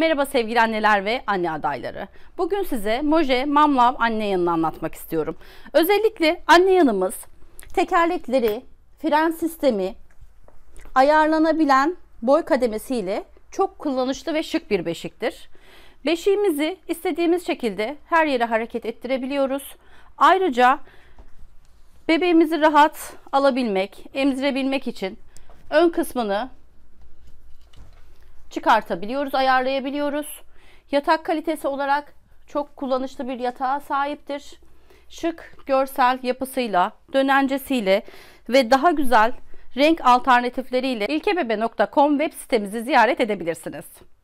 Merhaba sevgili anneler ve anne adayları. Bugün size Moje Mamlav anne yanını anlatmak istiyorum. Özellikle anne yanımız tekerlekleri, fren sistemi, ayarlanabilen boy kademesiyle çok kullanışlı ve şık bir beşiktir. Beşiğimizi istediğimiz şekilde her yere hareket ettirebiliyoruz. Ayrıca bebeğimizi rahat alabilmek, emzirebilmek için ön kısmını çıkartabiliyoruz, ayarlayabiliyoruz. Yatak kalitesi olarak çok kullanışlı bir yatağa sahiptir. Şık görsel yapısıyla, dönencesiyle ve daha güzel renk alternatifleriyle ilkebebe.com web sitemizi ziyaret edebilirsiniz.